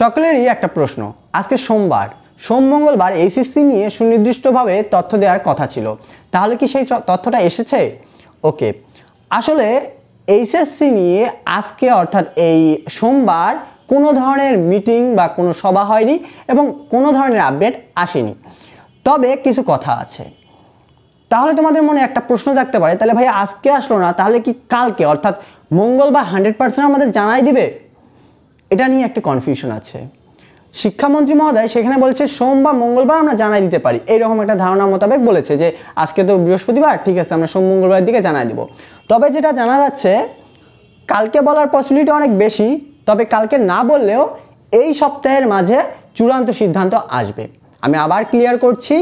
সকলেরই একটা প্রশ্ন আজকে সোমবার সোম মঙ্গলবার এইসিসি নিয়ে সুনির্দিষ্টভাবে তথ্য দেওয়ার কথা ছিল তাহলে কি সেই তথ্যটা এসেছে ওকে আসলে এইচএসসি নিয়ে আজকে অর্থাৎ এই সোমবার কোনো ধরনের মিটিং বা কোনো সভা হয়নি এবং কোনো ধরনের আপডেট আসেনি তবে কিছু কথা আছে তাহলে তোমাদের মনে একটা প্রশ্ন জাগতে পারে তাহলে ভাই আজকে আসলো না তাহলে কি কালকে অর্থাৎ মঙ্গলবার হান্ড্রেড পার্সেন্ট আমাদের জানাই দিবে এটা নিয়ে একটা কনফিউশন আছে শিক্ষামন্ত্রী মহোদয় সেখানে বলছে সোমবার মঙ্গলবার আমরা জানাই দিতে পারি এইরকম একটা ধারণা মোতাবেক বলেছে যে আজকে তো বৃহস্পতিবার ঠিক আছে আমরা সোম মঙ্গলবার দিকে জানাই দিব তবে যেটা জানা যাচ্ছে কালকে বলার পসিবিলিটি অনেক বেশি তবে কালকে না বললেও এই সপ্তাহের মাঝে চূড়ান্ত সিদ্ধান্ত আসবে আমি আবার ক্লিয়ার করছি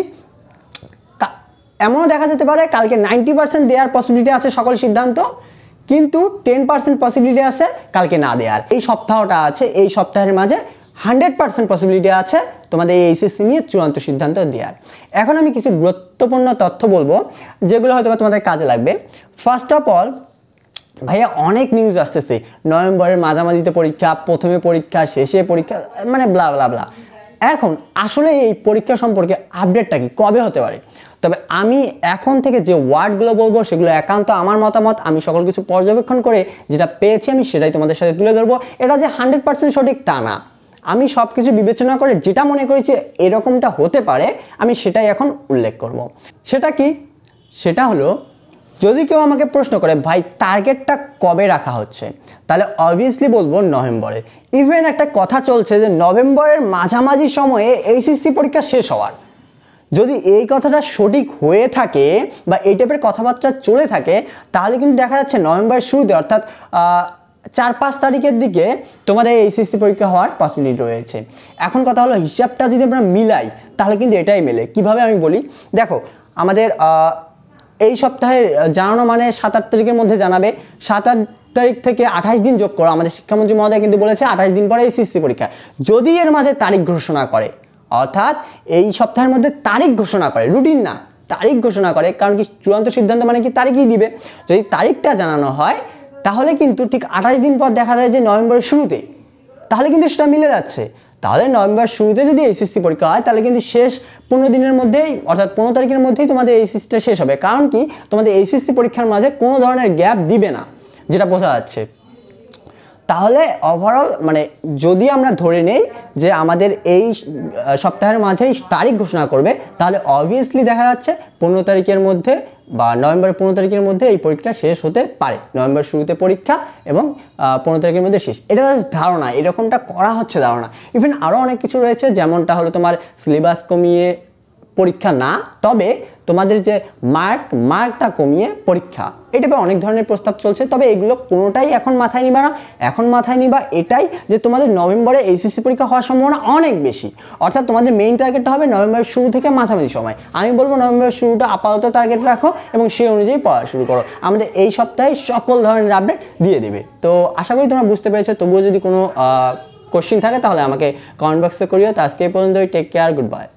এমনও দেখা যেতে পারে কালকে নাইনটি পার্সেন্ট দেওয়ার পসিবিলিটি আছে সকল সিদ্ধান্ত কিন্তু টেন পার্সেন্ট পসিবিলিটি আছে কালকে না দেওয়ার এই সপ্তাহটা আছে এই সপ্তাহের মাঝে হান্ড্রেড পার্সেন্ট পসিবিলিটি আছে তোমাদের এই এইচএসসি নিয়ে চূড়ান্ত সিদ্ধান্ত দেওয়ার এখন আমি কিছু গুরুত্বপূর্ণ তথ্য বলবো যেগুলো হয়তো তোমাদের কাজে লাগবে ফার্স্ট অফ অল ভাইয়া অনেক নিউজ আসতেছে নভেম্বরের মাঝামাঝিতে পরীক্ষা প্রথমে পরীক্ষা শেষে পরীক্ষা মানে ব্লা ব্লা ব্লা এখন আসলে এই পরীক্ষা সম্পর্কে আপডেটটা কি কবে হতে পারে তবে আমি এখন থেকে যে ওয়ার্ডগুলো বলবো সেগুলো একান্ত আমার মতামত আমি সকল কিছু পর্যবেক্ষণ করে যেটা পেয়েছি আমি সেটাই তোমাদের সাথে তুলে ধরবো এটা যে হান্ড্রেড পার্সেন্ট সঠিক তা না আমি সব কিছু বিবেচনা করে যেটা মনে করেছি এরকমটা হতে পারে আমি সেটাই এখন উল্লেখ করব। সেটা কি সেটা হলো যদি কেউ আমাকে প্রশ্ন করে ভাই টার্গেটটা কবে রাখা হচ্ছে তাহলে অবভিয়াসলি বলবো নভেম্বরে ইভেন একটা কথা চলছে যে নভেম্বরের মাঝামাঝি সময়ে এইচএসসি পরীক্ষা শেষ হওয়ার যদি এই কথাটা সঠিক হয়ে থাকে বা এই টাইপের কথাবার্তা চলে থাকে তাহলে কিন্তু দেখা যাচ্ছে নভেম্বরের শুরুতে অর্থাৎ চার পাঁচ তারিখের দিকে তোমাদের এইচএসসি পরীক্ষা হওয়ার পসিবিলিটি রয়েছে এখন কথা হলো হিসাবটা যদি আমরা মিলাই তাহলে কিন্তু এটাই মেলে কিভাবে আমি বলি দেখো আমাদের এই সপ্তাহে জানানো মানে সাত আট তারিখের মধ্যে জানাবে সাত আট তারিখ থেকে আঠাশ দিন যোগ করো আমাদের শিক্ষামন্ত্রী মহোদয় কিন্তু বলেছে আঠাশ দিন পরে এই সিসি পরীক্ষা যদি এর মাঝে তারিখ ঘোষণা করে অর্থাৎ এই সপ্তাহের মধ্যে তারিখ ঘোষণা করে রুটিন না তারিখ ঘোষণা করে কারণ কি চূড়ান্ত সিদ্ধান্ত মানে কি তারিখই দিবে যদি তারিখটা জানানো হয় তাহলে কিন্তু ঠিক আঠাশ দিন পর দেখা যায় যে নভেম্বরের শুরুতেই তাহলে কিন্তু সেটা মিলে যাচ্ছে তাহলে নভেম্বর শুরুতে যদি এইচএসসি পরীক্ষা হয় তাহলে কিন্তু শেষ পনেরো দিনের মধ্যেই অর্থাৎ পনেরো তারিখের মধ্যেই তোমাদের এইচএসসিটা শেষ হবে কারণ কি তোমাদের এইচএসসি পরীক্ষার মাঝে কোনো ধরনের গ্যাপ দিবে না যেটা বোঝা যাচ্ছে তাহলে ওভারঅল মানে যদি আমরা ধরে নেই যে আমাদের এই সপ্তাহের মাঝেই তারিখ ঘোষণা করবে তাহলে অবভিয়াসলি দেখা যাচ্ছে পনেরো তারিখের মধ্যে বা নভেম্বর পনেরো তারিখের মধ্যে এই পরীক্ষা শেষ হতে পারে নভেম্বর শুরুতে পরীক্ষা এবং পনেরো তারিখের মধ্যে শেষ এটা ধারণা এরকমটা করা হচ্ছে ধারণা ইভেন আরও অনেক কিছু রয়েছে যেমনটা হলো তোমার সিলেবাস কমিয়ে পরীক্ষা না তবে তোমাদের যে মার্ক মার্কটা কমিয়ে পরীক্ষা এটা পর অনেক ধরনের প্রস্তাব চলছে তবে এগুলো কোনোটাই এখন মাথায় নিবা না এখন মাথায় নিবা এটাই যে তোমাদের নভেম্বরে এইচএসসি পরীক্ষা হওয়ার সম্ভাবনা অনেক বেশি অর্থাৎ তোমাদের মেইন টার্গেটটা হবে নভেম্বরের শুরু থেকে মাঝামাঝি সময় আমি বলবো নভেম্বরের শুরুটা আপাতত টার্গেট রাখো এবং সেই অনুযায়ী পড়া শুরু করো আমাদের এই সপ্তাহে সকল ধরনের আপডেট দিয়ে দেবে তো আশা করি তোমরা বুঝতে পেরেছো তবুও যদি কোনো কোশ্চিন থাকে তাহলে আমাকে কমেন্ট বক্সে করিও তো আজকে পর্যন্ত টেক কেয়ার গুড বাই